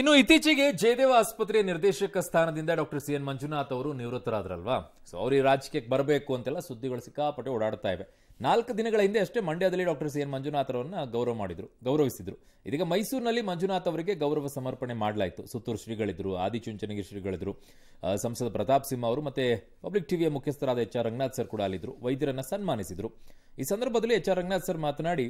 ಇನ್ನು ಇತ್ತೀಚೆಗೆ ಜಯದೇವ ಆಸ್ಪತ್ರೆಯ ನಿರ್ದೇಶಕ ಸ್ಥಾನದಿಂದ ಡಾಕ್ಟರ್ ಸಿ ಎನ್ ಮಂಜುನಾಥ್ ಅವರು ನಿವೃತ್ತರಾದ್ರಲ್ವಾ ಸೊ ಈ ರಾಜಕೀಯಕ್ಕೆ ಬರಬೇಕು ಅಂತೆಲ್ಲ ಸುದ್ದಿಗಳು ಸಿಕ್ಕಾಪಟ್ಟೆ ಓಡಾಡ್ತಾ ಇವೆ ನಾಲ್ಕು ದಿನಗಳ ಹಿಂದೆ ಅಷ್ಟೇ ಮಂಡ್ಯದಲ್ಲಿ ಡಾಕ್ಟರ್ ಸಿ ಎನ್ ಮಂಜುನಾಥ್ ಅವರನ್ನು ಗೌರವ ಮಾಡಿದರು ಗೌರವಿಸಿದರು ಇದೀಗ ಮೈಸೂರಿನಲ್ಲಿ ಮಂಜುನಾಥ್ ಅವರಿಗೆ ಗೌರವ ಸಮರ್ಪಣೆ ಮಾಡಲಾಯಿತು ಸುತ್ತೂರು ಶ್ರೀಗಳಿದ್ರು ಆದಿಚುಂಚನಗಿ ಶ್ರೀಗಳಿದ್ರು ಸಂಸದ ಪ್ರತಾಪ್ ಸಿಂಹ ಅವರು ಮತ್ತೆ ಪಬ್ಲಿಕ್ ಟಿವಿಯ ಮುಖ್ಯಸ್ಥರಾದ ಎಚ್ ಆರ್ ರಂಗನಾಥ್ ಸರ್ ಕೂಡ ಅಲ್ಲಿದ್ದರು ವೈದ್ಯರನ್ನು ಸನ್ಮಾನಿಸಿದರು ಈ ಸಂದರ್ಭದಲ್ಲಿ ಎಚ್ ಆರ್ ರಂಗನಾಥ್ ಸರ್ ಮಾತನಾಡಿ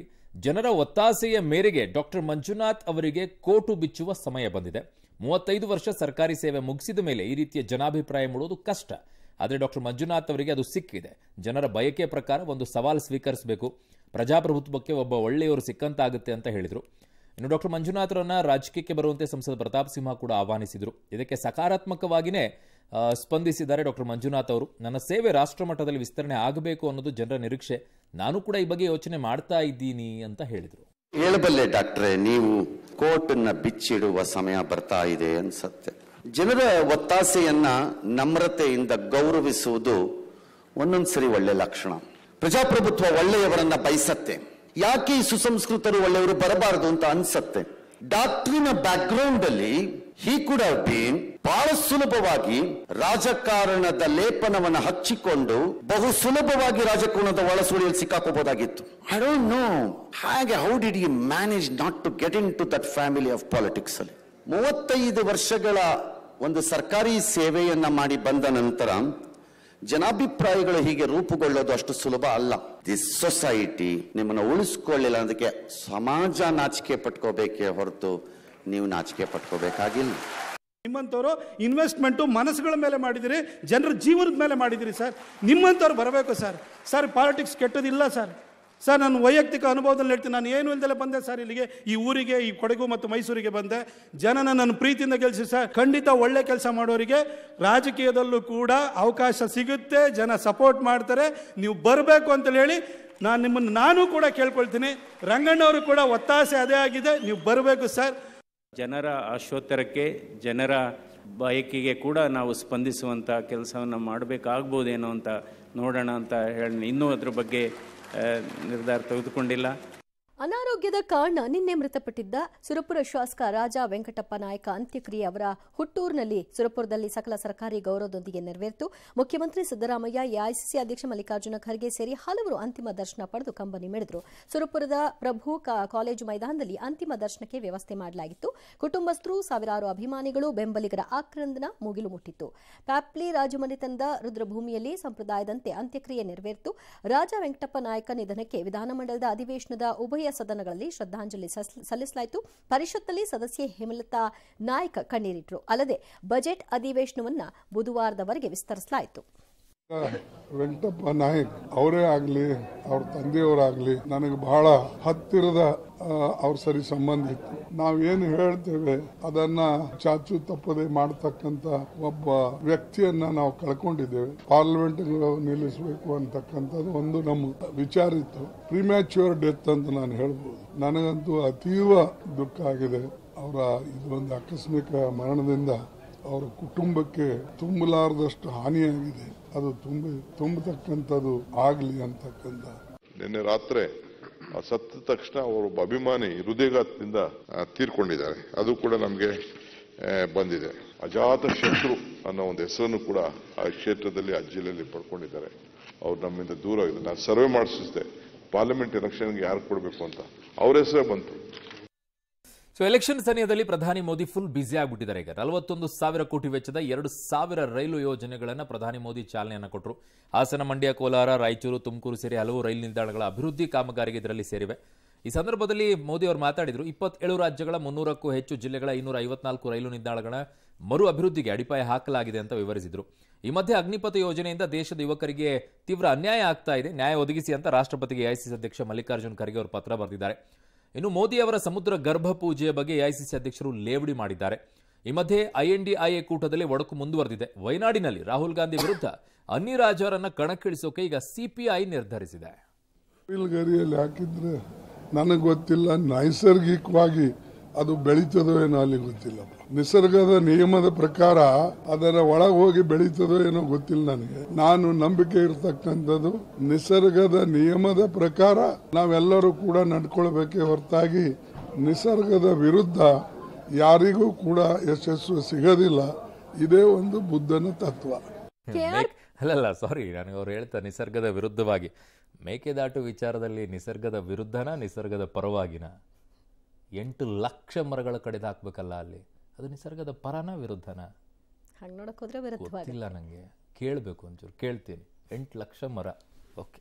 ಜನರ ಒತ್ತಾಸೆಯ ಮೇರೆಗೆ ಡಾಕ್ಟರ್ ಮಂಜುನಾಥ್ ಅವರಿಗೆ ಕೋಟು ಬಿಚ್ಚುವ ಸಮಯ ಬಂದಿದೆ ಮೂವತ್ತೈದು ವರ್ಷ ಸರ್ಕಾರಿ ಸೇವೆ ಮುಗಿಸಿದ ಮೇಲೆ ಈ ರೀತಿಯ ಜನಾಭಿಪ್ರಾಯ ಮೂಡುವುದು ಕಷ್ಟ ಆದರೆ ಡಾಕ್ಟರ್ ಮಂಜುನಾಥ್ ಅವರಿಗೆ ಅದು ಸಿಕ್ಕಿದೆ ಜನರ ಬಯಕೆ ಪ್ರಕಾರ ಒಂದು ಸವಾಲು ಸ್ವೀಕರಿಸಬೇಕು ಪ್ರಜಾಪ್ರಭುತ್ವಕ್ಕೆ ಒಬ್ಬ ಒಳ್ಳೆಯವರು ಸಿಕ್ಕಂತಾಗುತ್ತೆ ಅಂತ ಹೇಳಿದರು ಇನ್ನು ಡಾಕ್ಟರ್ ಮಂಜುನಾಥರನ್ನ ರಾಜಕೀಯಕ್ಕೆ ಬರುವಂತೆ ಸಂಸದ ಪ್ರತಾಪ್ ಸಿಂಹ ಕೂಡ ಆಹ್ವಾನಿಸಿದರು ಇದಕ್ಕೆ ಸಕಾರಾತ್ಮಕವಾಗಿಯೇ ಸ್ಪಂದಿಸಿದ್ದಾರೆ ಡಾಕ್ಟರ್ ಮಂಜುನಾಥ್ ಅವರು ನನ್ನ ಸೇವೆ ರಾಷ್ಟ್ರ ಮಟ್ಟದಲ್ಲಿ ವಿಸ್ತರಣೆ ಆಗಬೇಕು ಅನ್ನೋದು ಜನರ ನಿರೀಕ್ಷೆ ನಾನು ಕೂಡ ಈ ಬಗ್ಗೆ ಯೋಚನೆ ಮಾಡ್ತಾ ಇದ್ದೀನಿ ಅಂತ ಹೇಳಿದರು ಹೇಳಬಲ್ಲೆ ಡಾಕ್ಟ್ರೆ ನೀವು ಕೋರ್ಟ್ನ ಬಿಚ್ಚಿಡುವ ಸಮಯ ಬರ್ತಾ ಇದೆ ಅನ್ಸತ್ತೆ ಜನರ ಒತ್ತಾಸೆಯನ್ನ ನಮ್ರತೆಯಿಂದ ಗೌರವಿಸುವುದು ಒಂದೊಂದು ಸರಿ ಒಳ್ಳೆ ಲಕ್ಷಣ ಪ್ರಜಾಪ್ರಭುತ್ವ ಒಳ್ಳೆಯವರನ್ನ ಬಯಸತ್ತೆ ಯಾಕೆ ಈ ಸುಸಂಸ್ಕೃತರು ಒಳ್ಳೆಯವರು ಬರಬಾರದು ಅಂತ ಅನ್ಸತ್ತೆ ಡಾಕ್ಟ್ರಿನ ಬ್ಯಾಕ್ ಅಲ್ಲಿ ಹೀ ಕೂಡ ಬೀನ್ ಬಹಳ ಸುಲಭವಾಗಿ ರಾಜಕಾರಣದ ಲೇಪನವನ್ನು ಹಚ್ಚಿಕೊಂಡು ಬಹು ಸುಲಭವಾಗಿ ರಾಜಕೋಣದ ಒಳಸುಳಿಯಲ್ಲಿ ಸಿಕ್ಕಾಕೋಬಹುದಾಗಿತ್ತು ಐ ಡೋಂಟ್ ನೋ ಹಾಗೆ how did you manage not to get into that family of politics ಅಲ್ಲಿ ಮೂವತ್ತೈದು ವರ್ಷಗಳ ಒಂದು ಸರ್ಕಾರಿ ಸೇವೆಯನ್ನ ಮಾಡಿ ಬಂದ ನಂತರ ಜನಾಭಿಪ್ರಾಯಗಳು ಹೀಗೆ ರೂಪುಗೊಳ್ಳೋದು ಅಷ್ಟು ಸುಲಭ ಅಲ್ಲ ದಿ ಸೊಸೈಟಿ ನಿಮ್ಮನ್ನು ಉಳಿಸ್ಕೊಳ್ಳಿಲ್ಲ ಅದಕ್ಕೆ ಸಮಾಜ ನಾಚಿಕೆ ಪಟ್ಕೋಬೇಕೇ ಹೊರತು ನೀವು ನಾಚಿಕೆ ಪಟ್ಕೋಬೇಕಾಗಿಲ್ಲ ನಿಮ್ಮಂಥವ್ರು ಇನ್ವೆಸ್ಟ್ಮೆಂಟು ಮನಸ್ಸುಗಳ ಮೇಲೆ ಮಾಡಿದಿರಿ ಜನರ ಜೀವನದ ಮೇಲೆ ಮಾಡಿದಿರಿ ಸರ್ ನಿಮ್ಮಂಥವ್ರು ಬರಬೇಕು ಸರ್ ಸರ್ ಪಾಲಿಟಿಕ್ಸ್ ಕೆಟ್ಟದಿಲ್ಲ ಸರ್ ಸರ್ ನನ್ನ ವೈಯಕ್ತಿಕ ಅನುಭವದಲ್ಲಿ ಹೇಳ್ತೀನಿ ನಾನು ಏನು ಇಲ್ದಲೇ ಬಂದೆ ಸರ್ ಇಲ್ಲಿಗೆ ಈ ಊರಿಗೆ ಈ ಕೊಡಗು ಮತ್ತು ಮೈಸೂರಿಗೆ ಬಂದೆ ಜನನ ನನ್ನ ಪ್ರೀತಿಯಿಂದ ಗೆಲ್ಲಿಸಿ ಸರ್ ಖಂಡಿತ ಒಳ್ಳೆ ಕೆಲಸ ಮಾಡೋರಿಗೆ ರಾಜಕೀಯದಲ್ಲೂ ಕೂಡ ಅವಕಾಶ ಸಿಗುತ್ತೆ ಜನ ಸಪೋರ್ಟ್ ಮಾಡ್ತಾರೆ ನೀವು ಬರಬೇಕು ಅಂತೇಳಿ ಹೇಳಿ ನಾನು ನಿಮ್ಮನ್ನು ನಾನು ಕೂಡ ಕೇಳ್ಕೊಳ್ತೀನಿ ರಂಗಣ್ಣವರು ಕೂಡ ಒತ್ತಾಸೆ ಅದೇ ಆಗಿದೆ ನೀವು ಬರಬೇಕು ಸರ್ ಜನರ ಆಶೋತ್ತರಕ್ಕೆ ಜನರ ಬಯಕೆಗೆ ಕೂಡ ನಾವು ಸ್ಪಂದಿಸುವಂಥ ಕೆಲಸವನ್ನು ಮಾಡಬೇಕಾಗ್ಬೋದೇನೋ ಅಂತ ನೋಡೋಣ ಅಂತ ಹೇಳಿ ಇನ್ನೂ ಅದ್ರ ಬಗ್ಗೆ ನಿರ್ಧಾರ ತೆಗೆದುಕೊಂಡಿಲ್ಲ ಅನಾರೋಗ್ಯದ ಕಾರಣ ನಿನ್ನೆ ಮೃತಪಟ್ಟಿದ್ದ ಸುರಪುರ ಶಾಸಕ ರಾಜ ವೆಂಕಟಪ್ಪ ನಾಯಕ ಅಂತ್ಯಕ್ರಿಯೆ ಅವರ ಹುಟ್ಟೂರಿನಲ್ಲಿ ಸುರಪುರದಲ್ಲಿ ಸಕಲ ಸರ್ಕಾರಿ ಗೌರವದೊಂದಿಗೆ ನೆರವೇರಿತು ಮುಖ್ಯಮಂತ್ರಿ ಸಿದ್ದರಾಮಯ್ಯ ಎಐಸಿಸಿ ಅಧ್ಯಕ್ಷ ಮಲ್ಲಿಕಾರ್ಜುನ ಖರ್ಗೆ ಸೇರಿ ಹಲವರು ಅಂತಿಮ ದರ್ಶನ ಪಡೆದು ಕಂಬನಿ ಮಿಡಿದರು ಸುರಪುರದ ಪ್ರಭು ಕಾಲೇಜು ಮೈದಾನದಲ್ಲಿ ಅಂತಿಮ ದರ್ಶನಕ್ಕೆ ವ್ಯವಸ್ಥೆ ಮಾಡಲಾಗಿತ್ತು ಕುಟುಂಬಸ್ಥರು ಸಾವಿರಾರು ಅಭಿಮಾನಿಗಳು ಬೆಂಬಲಿಗರ ಆಕ್ರಂದನ ಮುಗಿಲು ಮುಟ್ಟಿತ್ತು ಪ್ಯಾಪ್ಲಿ ರಾಜಮನೆತನದ ರುದ್ರಭೂಮಿಯಲ್ಲಿ ಸಂಪ್ರದಾಯದಂತೆ ಅಂತ್ಯಕ್ರಿಯೆ ನೆರವೇರಿತು ರಾಜ ವೆಂಕಟಪ್ಪ ನಾಯಕ ನಿಧನಕ್ಕೆ ವಿಧಾನಮಂಡಲದ ಅಧಿವೇಶನದ ಉಭಯ ಸದನಗಳಲ್ಲಿ ಶ್ರದ್ಧಾಂಜಲಿ ಸಲ್ಲಿಸಲಾಯಿತು ಪರಿಷತ್ತಲ್ಲಿ ಸದಸ್ಯೆ ಹೇಮಲತಾ ನಾಯ್ಕ ಕಣ್ಣೀರಿಟ್ಟರು ಅಲ್ಲದೆ ಬಜೆಟ್ ಅಧಿವೇಶನವನ್ನು ಬುಧವಾರದವರೆಗೆ ವಿಸ್ತರಿಸಲಾಯಿತು ವೆಂಕಟಪ್ಪ ನಾಯಕ್ ಅವರೇ ಆಗ್ಲಿ ಅವ್ರ ತಂದೆಯವರಾಗ್ಲಿ ನನಗೆ ಬಹಳ ಹತ್ತಿರದ ಅವ್ರ ಸರಿ ಸಂಬಂಧ ಇತ್ತು ನಾವೇನು ಹೇಳ್ತೇವೆ ಅದನ್ನ ಚಾಚು ತಪ್ಪದೆ ಮಾಡತಕ್ಕಂತ ಒಬ್ಬ ವ್ಯಕ್ತಿಯನ್ನ ನಾವು ಕಳ್ಕೊಂಡಿದ್ದೇವೆ ಪಾರ್ಲಿಮೆಂಟ್ ನಿಲ್ಲಿಸಬೇಕು ಅಂತಕ್ಕಂಥದ್ದು ಒಂದು ನಮ್ಮ ವಿಚಾರ ಇತ್ತು ಪ್ರಿಮ್ಯಾಚ್ಯೂರ್ ಡೆತ್ ಅಂತ ನಾನು ಹೇಳ್ಬೋದು ನನಗಂತೂ ಅತೀವ ದುಃಖ ಆಗಿದೆ ಅವರ ಇದೊಂದು ಆಕಸ್ಮಿಕ ಮರಣದಿಂದ ಅವರ ಕುಟುಂಬಕ್ಕೆ ತುಂಬಲಾರದಷ್ಟು ಹಾನಿಯಾಗಿದೆ ಅದು ತುಂಬ ತುಂಬತಕ್ಕಂಥದ್ದು ಆಗಲಿ ಅಂತಕ್ಕಂಥ ನಿನ್ನೆ ರಾತ್ರಿ ಸತ್ತ ತಕ್ಷಣ ಅವರೊಬ್ಬ ಅಭಿಮಾನಿ ಹೃದಯಘಾತದಿಂದ ತೀರ್ಕೊಂಡಿದ್ದಾರೆ ಅದು ಕೂಡ ನಮಗೆ ಬಂದಿದೆ ಅಜಾತ ಶತ್ರು ಅನ್ನೋ ಒಂದು ಹೆಸರನ್ನು ಕೂಡ ಆ ಕ್ಷೇತ್ರದಲ್ಲಿ ಆ ಜಿಲ್ಲೆಯಲ್ಲಿ ಪಡ್ಕೊಂಡಿದ್ದಾರೆ ಅವ್ರು ನಮ್ಮಿಂದ ದೂರ ಆಗಿದೆ ನಾನು ಸರ್ವೆ ಮಾಡಿಸಿದೆ ಪಾರ್ಲಿಮೆಂಟ್ ಎಲೆಕ್ಷನ್ಗೆ ಯಾರು ಕೊಡಬೇಕು ಅಂತ ಅವ್ರ ಹೆಸರೇ ಬಂತು ಸೊ ಎಲೆಕ್ಷನ್ ಸಮಯದಲ್ಲಿ ಪ್ರಧಾನಿ ಮೋದಿ ಫುಲ್ ಬ್ಯುಸಿ ಆಗಿಬಿಟ್ಟಿದ್ದಾರೆ ಈಗ ನಲವತ್ತೊಂದು ಸಾವಿರ ಕೋಟಿ ವೆಚ್ಚದ ಎರಡು ಸಾವಿರ ರೈಲು ಯೋಜನೆಗಳನ್ನು ಪ್ರಧಾನಿ ಮೋದಿ ಚಾಲನೆಯನ್ನು ಕೊಟ್ಟರು ಹಾಸನ ಮಂಡ್ಯ ಕೋಲಾರ ರಾಯಚೂರು ತುಮಕೂರು ಸೇರಿ ಹಲವು ರೈಲು ನಿಲ್ದಾಣಗಳ ಅಭಿವೃದ್ಧಿ ಕಾಮಗಾರಿಗೆ ಇದರಲ್ಲಿ ಸೇರಿವೆ ಈ ಸಂದರ್ಭದಲ್ಲಿ ಮೋದಿ ಅವರು ಮಾತಾಡಿದರು ಇಪ್ಪತ್ತೇಳು ರಾಜ್ಯಗಳ ಮುನ್ನೂರಕ್ಕೂ ಹೆಚ್ಚು ಜಿಲ್ಲೆಗಳ ಇನ್ನೂರ ಐವತ್ನಾಲ್ಕು ರೈಲು ನಿಲ್ದಾಣಗಳ ಮರು ಅಭಿವೃದ್ಧಿಗೆ ಅಡಿಪಾಯ ಹಾಕಲಾಗಿದೆ ಅಂತ ವಿವರಿಸಿದರು ಈ ಮಧ್ಯೆ ಅಗ್ನಿಪಥ ಯೋಜನೆಯಿಂದ ದೇಶದ ಯುವಕರಿಗೆ ತೀವ್ರ ಅನ್ಯಾಯ ಆಗ್ತಾ ಇದೆ ನ್ಯಾಯ ಒದಗಿಸಿ ಅಂತ ರಾಷ್ಟ್ರಪತಿಗೆ ಎಐಸಿಸಿ ಅಧ್ಯಕ್ಷ ಮಲ್ಲಿಕಾರ್ಜುನ್ ಖರ್ಗೆ ಅವರು ಪತ್ರ ಬರೆದಿದ್ದಾರೆ ಇನ್ನು ಮೋದಿ ಅವರ ಸಮುದ್ರ ಗರ್ಭ ಪೂಜೆಯ ಬಗ್ಗೆ ಎಐಸಿಸಿ ಅಧ್ಯಕ್ಷರು ಲೇವಡಿ ಮಾಡಿದ್ದಾರೆ ಈ ಮಧ್ಯೆ ಐಎನ್ಡಿಐಎ ಕೂಟದಲ್ಲಿ ಒಡಕು ಮುಂದುವರೆದಿದೆ ವಯನಾಡಿನಲ್ಲಿ ರಾಹುಲ್ ಗಾಂಧಿ ವಿರುದ್ಧ ಅನ್ನಿ ಅವರನ್ನು ಕಣಕ್ಕಿಳಿಸೋಕೆ ಈಗ ಸಿಪಿಐ ನಿರ್ಧರಿಸಿದೆ ಹಾಕಿದ್ರೆ ನನಗೆ ಗೊತ್ತಿಲ್ಲ ನೈಸರ್ಗಿಕವಾಗಿ ಅದು ಬೆಳೀತದೋ ಏನೋ ಅಲ್ಲಿ ಗೊತ್ತಿಲ್ಲ ನಿಸರ್ಗದ ನಿಯಮದ ಪ್ರಕಾರ ಅದರ ಒಳಗೆ ಹೋಗಿ ಬೆಳೀತದೋ ಏನೋ ಗೊತ್ತಿಲ್ಲ ನನಗೆ ನಾನು ನಂಬಿಕೆ ಇರತಕ್ಕಂಥದ್ದು ನಿಸರ್ಗದ ನಿಯಮದ ಪ್ರಕಾರ ನಾವೆಲ್ಲರೂ ಕೂಡ ನಡ್ಕೊಳ್ಬೇಕೆ ಹೊರತಾಗಿ ನಿಸರ್ಗದ ವಿರುದ್ಧ ಯಾರಿಗೂ ಕೂಡ ಯಶಸ್ಸು ಸಿಗೋದಿಲ್ಲ ಇದೇ ಒಂದು ಬುದ್ಧನ ತತ್ವ ಅಲ್ಲಲ್ಲ ಸಾರಿ ನನಗೆ ಅವ್ರು ಹೇಳ್ತಾ ನಿಸರ್ಗದ ವಿರುದ್ಧವಾಗಿ ಮೇಕೆದಾಟು ವಿಚಾರದಲ್ಲಿ ನಿಸರ್ಗದ ವಿರುದ್ಧನ ನಿಸರ್ಗದ ಪರವಾಗಿನ ಎಂಟು ಲಕ್ಷ ಮರಗಳ ಕಡೆದು ಹಾಕ್ಬೇಕಲ್ಲ ಅಲ್ಲಿ ಅದು ನಿಸರ್ಗದ ಪರನ ವಿರುದ್ಧನ ಹಂಗೆ ನೋಡೋಕ್ಕೋದ್ರೆ ಇಲ್ಲ ನನಗೆ ಕೇಳಬೇಕು ಒಂಚೂರು ಕೇಳ್ತೀನಿ ಎಂಟು ಲಕ್ಷ ಮರ ಓಕೆ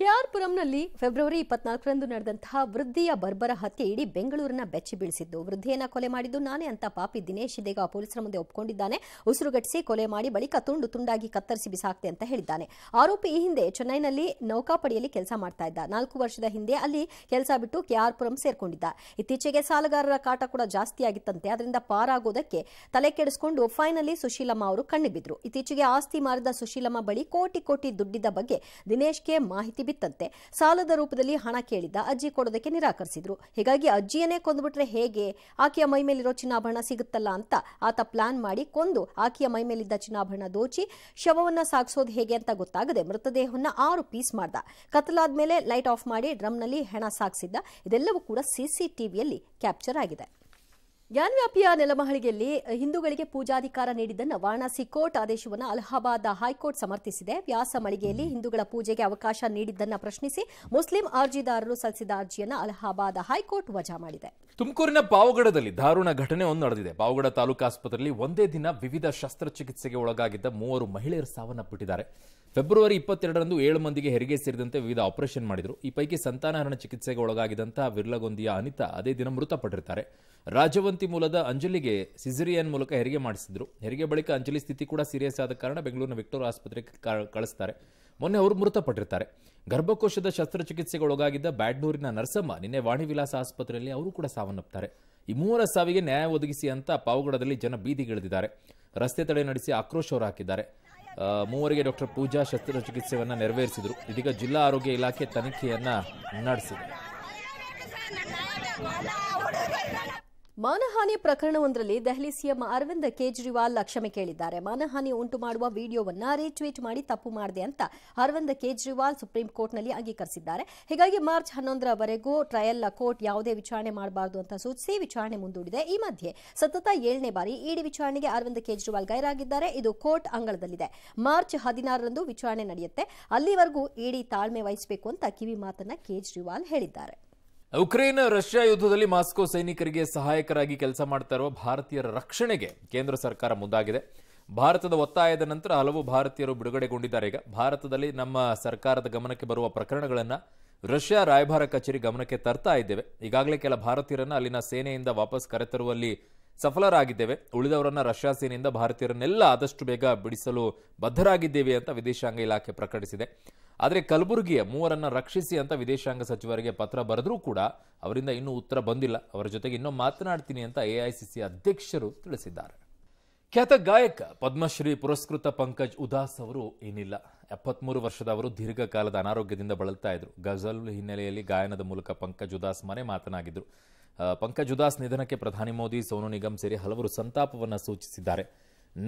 ಕೆಆರ್ಪುರಂನಲ್ಲಿ ಫೆಬ್ರವರಿ ಇಪ್ಪತ್ನಾಲ್ಕರಂದು ನಡೆದಂತಹ ವೃದ್ಧಿಯ ಬರ್ಬರ ಹತ್ಯೆ ಇಡೀ ಬೆಂಗಳೂರನ್ನ ಬೆಚ್ಚಿ ಬೀಳಿಸಿದ್ದು ವೃದ್ಧಿಯನ್ನ ಕೊಲೆ ಮಾಡಿದ್ದು ನಾನೇ ಅಂತ ಪಾಪಿ ದಿನೇಶ್ ಇದೀಗ ಪೊಲೀಸರ ಮುಂದೆ ಒಪ್ಪಿಕೊಂಡಿದ್ದಾನೆ ಉಸಿರುಗಟ್ಟಿಸಿ ಕೊಲೆ ಮಾಡಿ ಬಳಿಕ ತುಂಡು ತುಂಡಾಗಿ ಕತ್ತರಿಸಿ ಬಿಸಾಕ್ತೆ ಅಂತ ಹೇಳಿದ್ದಾನೆ ಆರೋಪಿ ಈ ಹಿಂದೆ ಚೆನ್ನೈನಲ್ಲಿ ನೌಕಾಪಡೆಯಲ್ಲಿ ಕೆಲಸ ಮಾಡ್ತಾ ಇದ್ದ ನಾಲ್ಕು ವರ್ಷದ ಹಿಂದೆ ಅಲ್ಲಿ ಕೆಲಸ ಬಿಟ್ಟು ಕೆಆರ್ಪುರಂ ಸೇರ್ಕೊಂಡಿದ್ದ ಇತ್ತೀಚೆಗೆ ಸಾಲಗಾರರ ಕಾಟ ಕೂಡ ಜಾಸ್ತಿ ಆಗಿತ್ತಂತೆ ಅದರಿಂದ ಪಾರಾಗೋದಕ್ಕೆ ತಲೆ ಕೆಡಿಸಿಕೊಂಡು ಫೈನಲಿ ಸುಶೀಲಮ್ಮ ಅವರು ಕಣ್ಣು ಬಿದ್ರು ಇತ್ತೀಚೆಗೆ ಆಸ್ತಿ ಮಾರಿದ ಸುಶೀಲಮ್ಮ ಬಳಿ ಕೋಟಿ ಕೋಟಿ ದುಡ್ಡಿದ್ದ ಬಗ್ಗೆ ದಿನೇಶ್ಗೆ ಮಾಹಿತಿ ಬಿತ್ತಂತೆ ಸಾಲದ ರೂಪದಲ್ಲಿ ಹಣ ಕೇಳಿದ್ದ ಅಜ್ಜಿ ಕೊಡೋದಕ್ಕೆ ನಿರಾಕರಿಸಿದ್ರು ಹೀಗಾಗಿ ಅಜ್ಜಿಯನ್ನೇ ಕೊಂದುಬಿಟ್ರೆ ಹೇಗೆ ಆಕೆಯ ಮೈ ಮೇಲಿರೋ ಚಿನ್ನಾಭರಣ ಸಿಗುತ್ತಲ್ಲ ಅಂತ ಆತ ಪ್ಲಾನ್ ಮಾಡಿ ಕೊಂದು ಆಕೆಯ ಮೈ ಮೇಲಿದ್ದ ಚಿನ್ನಾಭರಣ ದೋಚಿ ಶವವನ್ನ ಸಾಗಿಸೋದು ಹೇಗೆ ಅಂತ ಗೊತ್ತಾಗದೆ ಮೃತದೇಹವನ್ನ ಆರು ಪೀಸ್ ಮಾಡ್ದ ಕತ್ತಲಾದ ಮೇಲೆ ಲೈಟ್ ಆಫ್ ಮಾಡಿ ಡ್ರಮ್ನಲ್ಲಿ ಹೆಣ ಸಾಗಿಸಿದ್ದ ಇದೆಲ್ಲವೂ ಕೂಡ ಸಿಸಿಟಿವಿಯಲ್ಲಿ ಕ್ಯಾಪ್ಚರ್ ಆಗಿದೆ ಜ್ಞಾನವ್ಯಾಪಿಯ ನೆಲಮಹಳಿಗೆಯಲ್ಲಿ ಹಿಂದೂಗಳಿಗೆ ಪೂಜಾಧಿಕಾರ ನೀಡಿದ್ದನ್ನು ವಾರಣಾಸಿ ಕೋರ್ಟ್ ಆದೇಶವನ್ನು ಅಲಹಾಬಾದ್ ಹೈಕೋರ್ಟ್ ಸಮರ್ಥಿಸಿದೆ ವ್ಯಾಸ ಮಳಿಗೆಯಲ್ಲಿ ಹಿಂದೂಗಳ ಪೂಜೆಗೆ ಅವಕಾಶ ನೀಡಿದ್ದನ್ನು ಪ್ರಶ್ನಿಸಿ ಮುಸ್ಲಿಂ ಅರ್ಜಿದಾರರು ಸಲ್ಲಿಸಿದ ಅರ್ಜಿಯನ್ನು ಅಲಹಾಬಾದ್ ಹೈಕೋರ್ಟ್ ವಜಾ ಮಾಡಿದೆ ತುಮಕೂರಿನ ಪಾವಗಡದಲ್ಲಿ ದಾರುಣ ಘಟನೆ ಒಂದು ನಡೆದಿದೆ ಪಾವಗಡ ತಾಲೂಕು ಆಸ್ಪತ್ರೆಯಲ್ಲಿ ಒಂದೇ ದಿನ ವಿವಿಧ ಶಸ್ತ್ರಚಿಕಿತ್ಸೆಗೆ ಒಳಗಾಗಿದ್ದ ಮೂವರು ಮಹಿಳೆಯರು ಸಾವನ್ನಪ್ಪಿಟ್ಟಿದ್ದಾರೆ ಫೆಬ್ರವರಿ ಇಪ್ಪತ್ತೆರಡರಂದು ಏಳು ಮಂದಿಗೆ ಹೆರಿಗೆ ಸೇರಿದಂತೆ ವಿವಿಧ ಆಪರೇಷನ್ ಮಾಡಿದರು ಈ ಪೈಕಿ ಸಂತಾನಹರಣ ಚಿಕಿತ್ಸೆಗೆ ಒಳಗಾಗಿದ್ದಂತಹ ವಿರ್ಲಗೊಂದಿಯ ಅನಿತಾ ಅದೇ ದಿನ ಮೃತಪಟ್ಟಿರ್ತಾರೆ ರಾಜವಂತಿ ಮೂಲದ ಅಂಜಲಿಗೆ ಸಿಜರಿಯನ್ ಮೂಲಕ ಹೆರಿಗೆ ಮಾಡಿಸಿದ್ರು ಹೆರಿಗೆ ಬಳಿಕ ಅಂಜಲಿ ಸ್ಥಿತಿ ಕೂಡ ಸೀರಿಯಸ್ ಆದ ಕಾರಣ ಬೆಂಗಳೂರಿನ ವಿಕ್ಟೋರಿಯಾ ಆಸ್ಪತ್ರೆಗೆ ಕಳಿಸ್ತಾರೆ ಮೊನ್ನೆ ಅವರು ಮೃತಪಟ್ಟಿರ್ತಾರೆ ಗರ್ಭಕೋಶದ ಶಸ್ತ್ರಚಿಕಿತ್ಸೆಗೊಳಗಾಗಿದ್ದ ಬ್ಯಾಡ್ನೂರಿನ ನರಸಮ್ಮ ನಿನ್ನೆ ವಾಣಿ ವಿಲಾಸ ಆಸ್ಪತ್ರೆಯಲ್ಲಿ ಅವರು ಕೂಡ ಸಾವನ್ನಪ್ಪುತ್ತಾರೆ ಈ ಮೂವರ ಸಾವಿಗೆ ನ್ಯಾಯ ಒದಗಿಸಿ ಅಂತ ಪಾವಗಡದಲ್ಲಿ ಜನ ಬೀದಿಗಿಳಿದಿದ್ದಾರೆ ರಸ್ತೆ ತಡೆ ನಡೆಸಿ ಆಕ್ರೋಶ ಅವರು ಹಾಕಿದ್ದಾರೆ ಮೂವರಿಗೆ ಡಾಕ್ಟರ್ ಪೂಜಾ ಶಸ್ತ್ರಚಿಕಿತ್ಸೆಯನ್ನು ನೆರವೇರಿಸಿದರು ಇದೀಗ ಜಿಲ್ಲಾ ಆರೋಗ್ಯ ಇಲಾಖೆ ತನಿಖೆಯನ್ನು ನಡೆಸಿದೆ ಮಾನಹಾನಿ ಪ್ರಕರಣವೊಂದರಲ್ಲಿ ದೆಹಲಿ ಸಿಎಂ ಅರವಿಂದ್ ಕೇಜ್ರಿವಾಲ್ ಕ್ಷಮೆ ಕೇಳಿದ್ದಾರೆ ಮಾನಹಾನಿ ಉಂಟು ಮಾಡುವ ವಿಡಿಯೋವನ್ನು ರೀಟ್ವೀಟ್ ಮಾಡಿ ತಪ್ಪು ಮಾಡಿದೆ ಅಂತ ಅರವಿಂದ್ ಕೇಜ್ರಿವಾಲ್ ಸುಪ್ರೀಂ ಕೋರ್ಟ್ನಲ್ಲಿ ಅಂಗೀಕರಿಸಿದ್ದಾರೆ ಹೀಗಾಗಿ ಮಾರ್ಚ್ ಹನ್ನೊಂದರವರೆಗೂ ಟ್ರಯಲ್ ಕೋರ್ಟ್ ಯಾವುದೇ ವಿಚಾರಣೆ ಮಾಡಬಾರದು ಅಂತ ಸೂಚಿಸಿ ವಿಚಾರಣೆ ಮುಂದೂಡಿದೆ ಈ ಮಧ್ಯೆ ಸತತ ಏಳನೇ ಬಾರಿ ಇಡಿ ವಿಚಾರಣೆಗೆ ಅರವಿಂದ್ ಕೇಜ್ರಿವಾಲ್ ಗೈರಾಗಿದ್ದಾರೆ ಇದು ಕೋರ್ಟ್ ಅಂಗಳದಲ್ಲಿದೆ ಮಾರ್ಚ್ ಹದಿನಾರರಂದು ವಿಚಾರಣೆ ನಡೆಯುತ್ತೆ ಅಲ್ಲಿವರೆಗೂ ಇಡಿ ತಾಳ್ಮೆ ವಹಿಸಬೇಕು ಅಂತ ಕಿವಿ ಮಾತನ್ನ ಕೇಜ್ರಿವಾಲ್ ಹೇಳಿದ್ದಾರೆ ಉಕ್ರೇನ್ ರಷ್ಯಾ ಯುದ್ಧದಲ್ಲಿ ಮಾಸ್ಕೋ ಸೈನಿಕರಿಗೆ ಸಹಾಯಕರಾಗಿ ಕೆಲಸ ಮಾಡ್ತಾ ಇರುವ ಭಾರತೀಯರ ರಕ್ಷಣೆಗೆ ಕೇಂದ್ರ ಸರ್ಕಾರ ಮುಂದಾಗಿದೆ ಭಾರತದ ಒತ್ತಾಯದ ನಂತರ ಹಲವು ಭಾರತೀಯರು ಬಿಡುಗಡೆಗೊಂಡಿದ್ದಾರೆ ಈಗ ಭಾರತದಲ್ಲಿ ನಮ್ಮ ಸರ್ಕಾರದ ಗಮನಕ್ಕೆ ಬರುವ ಪ್ರಕರಣಗಳನ್ನು ರಷ್ಯಾ ರಾಯಭಾರ ಕಚೇರಿ ಗಮನಕ್ಕೆ ತರ್ತಾ ಇದ್ದೇವೆ ಈಗಾಗಲೇ ಕೆಲ ಭಾರತೀಯರನ್ನು ಅಲ್ಲಿನ ಸೇನೆಯಿಂದ ವಾಪಸ್ ಕರೆತರುವಲ್ಲಿ ಸಫಲರಾಗಿದ್ದೇವೆ ಉಳಿದವರನ್ನ ರಷ್ಯಾ ಸೇನೆಯಿಂದ ಭಾರತೀಯರನ್ನೆಲ್ಲ ಆದಷ್ಟು ಬೇಗ ಬಿಡಿಸಲು ಬದ್ಧರಾಗಿದ್ದೇವೆ ಅಂತ ವಿದೇಶಾಂಗ ಇಲಾಖೆ ಪ್ರಕಟಿಸಿದೆ ಆದರೆ ಕಲಬುರಗಿಯ ಮೂವರನ್ನು ರಕ್ಷಿಸಿ ಅಂತ ವಿದೇಶಾಂಗ ಸಚಿವರಿಗೆ ಪತ್ರ ಬರೆದರೂ ಕೂಡ ಅವರಿಂದ ಇನ್ನೂ ಉತ್ತರ ಬಂದಿಲ್ಲ ಅವರ ಜೊತೆಗೆ ಇನ್ನೂ ಮಾತನಾಡ್ತೀನಿ ಅಂತ ಎಐಸಿಸಿ ಅಧ್ಯಕ್ಷರು ತಿಳಿಸಿದ್ದಾರೆ ಖ್ಯಾತ ಗಾಯಕ ಪದ್ಮಶ್ರೀ ಪುರಸ್ಕೃತ ಪಂಕಜ್ ಉದಾಸ್ ಅವರು ಏನಿಲ್ಲ ಎಪ್ಪತ್ಮೂರು ವರ್ಷದ ಅವರು ದೀರ್ಘಕಾಲದ ಅನಾರೋಗ್ಯದಿಂದ ಬಳಲ್ತಾ ಇದ್ರು ಗಜಲ್ ಹಿನ್ನೆಲೆಯಲ್ಲಿ ಗಾಯನದ ಮೂಲಕ ಪಂಕಜ್ ಉದಾಸ್ ಮನೆ ಮಾತನಾಗಿದ್ದರು ಪಂಕಜ್ ಉದಾಸ್ ನಿಧನಕ್ಕೆ ಪ್ರಧಾನಿ ಮೋದಿ ಸೋನು ನಿಗಮ್ ಸೇರಿ ಹಲವರು ಸಂತಾಪವನ್ನು ಸೂಚಿಸಿದ್ದಾರೆ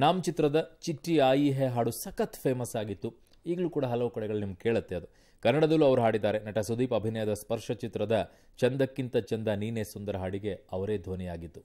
ನಾಮ್ ಚಿತ್ರದ ಚಿಟ್ಟಿ ಆಯಿ ಹೇ ಹಾಡು ಸಖತ್ ಫೇಮಸ್ ಆಗಿತ್ತು ಈಗಲೂ ಕೂಡ ಹಲವು ಕಡೆಗಳು ನಿಮ್ಗೆ ಕೇಳುತ್ತೆ ಅದು ಕನ್ನಡದಲ್ಲೂ ಅವರು ಹಾಡಿದ್ದಾರೆ ನಟ ಸುದೀಪ್ ಅಭಿನಯದ ಸ್ಪರ್ಶ ಚಿತ್ರದ ಚಂದಕ್ಕಿಂತ ಚಂದ ನೀನೇ ಸುಂದರ ಹಾಡಿಗೆ ಅವರೇ ಧ್ವನಿಯಾಗಿದ್ದು